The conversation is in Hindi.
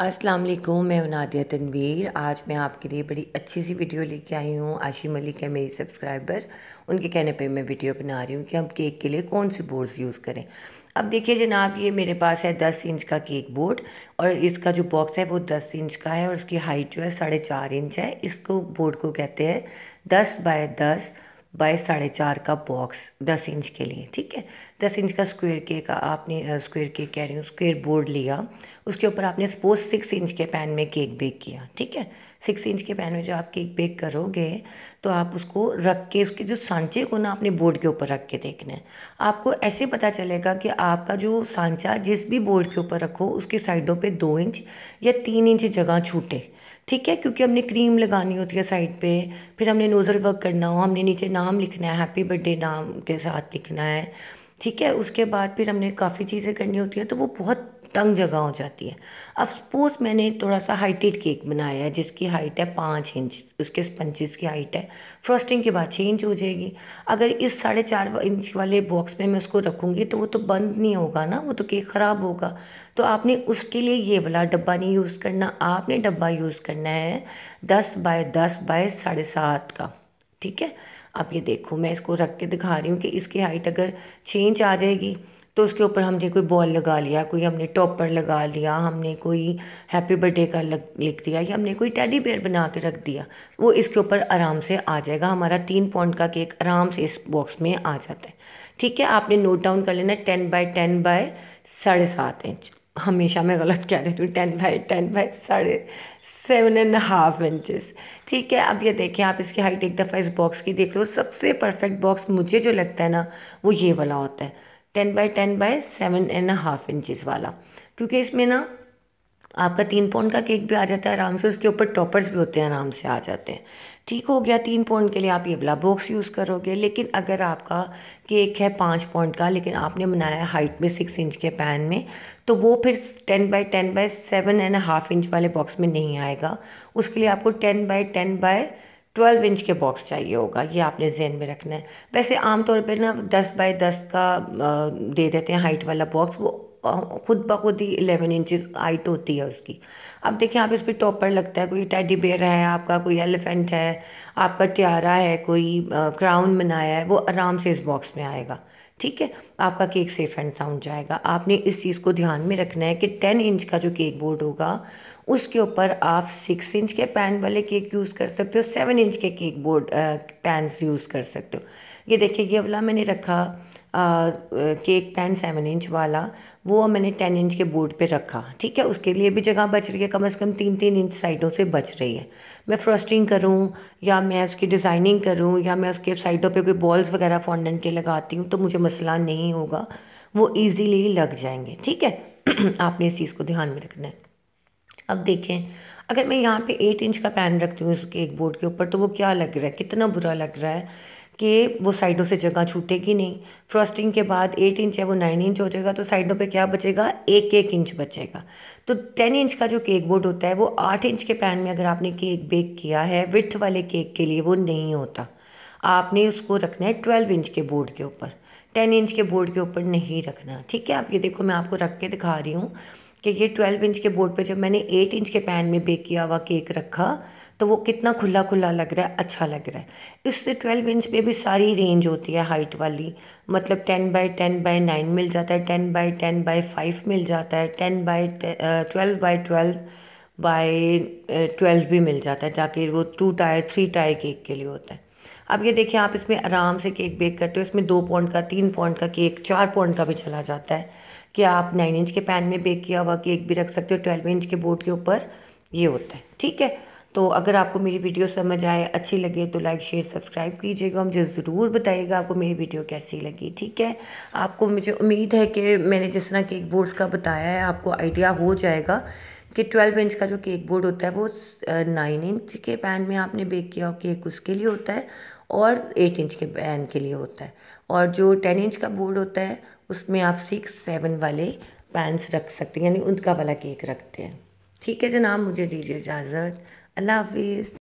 अस्सलाम वालेकुम मैं उनादिया तनवीर आज मैं आपके लिए बड़ी अच्छी सी वीडियो लेके आई हूँ आशी मलिक है मेरी सब्सक्राइबर उनके कहने पे मैं वीडियो बना रही हूँ कि हम केक के लिए कौन से बोर्ड्स यूज़ करें अब देखिए जनाब ये मेरे पास है दस इंच का केक बोर्ड और इसका जो बॉक्स है वो दस इंच का है और उसकी हाइट जो है साढ़े चार इंच है इसको बोर्ड को कहते हैं दस बाय दस बाय साढ़े चार का बॉक्स दस इंच के लिए ठीक है दस इंच का स्क्वायर के का आपने स्क्वायर केक कह रही हूँ स्क्वायर बोर्ड लिया उसके ऊपर आपने सपोज सिक्स इंच के पैन में केक बेक किया ठीक है सिक्स इंच के पैन में जो आप केक बेक करोगे तो आप उसको रख के उसके जो सांचे को ना अपने बोर्ड के ऊपर रख के देखना है आपको ऐसे पता चलेगा कि आपका जो सांचा जिस भी बोर्ड के ऊपर रखो उसके साइडों पे दो इंच या तीन इंच जगह छूटे ठीक है क्योंकि हमने क्रीम लगानी होती है साइड पे फिर हमने नोज़ल वर्क करना हो हमने नीचे नाम लिखना है हैप्पी बर्थडे नाम के साथ लिखना है ठीक है उसके बाद फिर हमने काफ़ी चीज़ें करनी होती हैं तो वो बहुत तंग जगह हो जाती है अब सपोज़ मैंने थोड़ा सा हाइटेड केक बनाया है जिसकी हाइट है पाँच इंच उसके स्पंजिस की हाइट है फ्रॉस्टिंग के बाद छः इंच हो जाएगी अगर इस साढ़े चार इंच वाले बॉक्स में मैं उसको रखूँगी तो वो तो बंद नहीं होगा ना वो तो केक ख़राब होगा तो आपने उसके लिए ये वाला डब्बा नहीं यूज़ करना आपने डब्बा यूज़ करना है दस बाय दस बाय साढ़े सात का ठीक है आप ये देखो मैं इसको रख के दिखा रही हूँ कि इसकी हाइट अगर छः इंच आ जाएगी तो उसके ऊपर हमने कोई बॉल लगा लिया कोई हमने टॉपर लगा लिया हमने कोई हैप्पी बर्थडे का लग लिख दिया या हमने कोई टेडी बेयर बना के रख दिया वो इसके ऊपर आराम से आ जाएगा हमारा तीन पॉइंट का केक आराम से इस बॉक्स में आ जाता है ठीक है आपने नोट डाउन कर लेना टेन बाय टेन बाय साढ़े सात इंच हमेशा मैं गलत कह देती हूँ टेन बाई टेन बाई साढ़े सेवन एंड हाफ इंचज़ ठीक है अब ये देखें आप इसकी हाइट एक दफ़ा इस बॉक्स की देख लो सबसे परफेक्ट बॉक्स मुझे जो लगता है ना वो ये वाला होता है ten by ten by seven and half inches वाला क्योंकि इसमें ना आपका तीन पौंड का केक भी आ जाता है आराम से उसके ऊपर टॉपर्स भी होते हैं आराम से आ जाते हैं ठीक हो गया तीन पॉइंट के लिए आप ये वाला बॉक्स यूज़ करोगे लेकिन अगर आपका केक है पाँच पॉइंट का लेकिन आपने बनाया हाइट में सिक्स इंच के पैन में तो वो फिर ten by ten by seven and half inch वाले बॉक्स में नहीं आएगा उसके लिए आपको ten by ten by twelve inch के बॉक्स चाहिए होगा ये आपने जहन में रखना है वैसे आमतौर पर ना दस बाय दस का दे देते हैं हाइट वाला बॉक्स वो खुद ब खुद ही इलेवन इंचज हाइट होती है उसकी अब देखिए आप इस पर टॉपर लगता है कोई टेडी बेयर है आपका कोई एलिफेंट है आपका ट्यारा है कोई क्राउन बनाया है वो आराम से इस बॉक्स में आएगा ठीक है आपका केक सेफ एंड साउंड जाएगा आपने इस चीज़ को ध्यान में रखना है कि टेन इंच का जो केक बोर्ड होगा उसके ऊपर आप सिक्स इंच के पैन वाले केक यूज़ कर सकते हो सेवन इंच के केक बोर्ड पैन यूज़ कर सकते हो ये देखिए ये वाला मैंने रखा केक पैन सेवन इंच वाला वो मैंने टेन इंच के बोर्ड पे रखा ठीक है उसके लिए भी जगह बच रही है कम से कम तीन तीन इंच साइडों से बच रही है मैं फ्रस्टिंग करूँ या मैं उसकी डिज़ाइनिंग करूँ या मैं उसके साइडों पे कोई बॉल्स वगैरह फॉन्डन के लगाती हूँ तो मुझे मसला नहीं होगा वो ईजीली लग जाएंगे ठीक है आपने इस चीज़ को ध्यान में रखना है अब देखें अगर मैं यहाँ पे एट इंच का पैन रखती हूँ इस केक बोर्ड के ऊपर तो वो क्या लग रहा है कितना बुरा लग रहा है कि वो साइडों से जगह छूटेगी नहीं फ्रॉस्टिंग के बाद एट इंच है वो नाइन इंच हो जाएगा तो साइडों पे क्या बचेगा एक एक इंच बचेगा तो टेन इंच का जो केक बोर्ड होता है वो आठ इंच के पैन में अगर आपने केक बेक किया है विथ वाले केक के लिए वो नहीं होता आपने उसको रखना है ट्वेल्व इंच के बोर्ड के ऊपर टेन इंच के बोर्ड के ऊपर नहीं रखना ठीक है आप ये देखो मैं आपको रख के दिखा रही हूँ कि ये ट्वेल्व इंच के बोर्ड पे जब मैंने एट इंच के पैन में बेक किया हुआ केक रखा तो वो कितना खुला खुला लग रहा है अच्छा लग रहा है इससे ट्वेल्व इंच में भी सारी रेंज होती है हाइट वाली मतलब ten by ten by nine मिल जाता है ten by ten by five मिल जाता है ten by twelve by twelve by twelve भी मिल जाता है ताकि वो two tier three tier cake के लिए होता है अब ये देखिए आप इसमें आराम से केक बेक करते हो इसमें दो पॉइंट का तीन पॉइंट का केक चार पॉइंट का भी चला जाता है कि आप नाइन इंच के पैन में बेक किया हुआ केक भी रख सकते हो ट्वेल्व इंच के बोर्ड के ऊपर ये होता है ठीक है तो अगर आपको मेरी वीडियो समझ आए अच्छी लगे तो लाइक शेयर सब्सक्राइब कीजिएगा मुझे ज़रूर बताइएगा आपको मेरी वीडियो कैसी लगी ठीक है आपको मुझे उम्मीद है कि मैंने जिस तरह केक बोर्ड्स का बताया है आपको आइडिया हो जाएगा कि 12 इंच का जो केक बोर्ड होता है वो 9 इंच के पैन में आपने बेक किया केक उसके लिए होता है और एट इंच के बैन के लिए होता है और जो टेन इंच का बोर्ड होता है उसमें आप सिक्स सेवन वाले पैंस रख सकते हैं यानी उनका वाला केक रखते हैं ठीक है जनाब मुझे दीजिए इजाज़त अल्लाह हाफिज़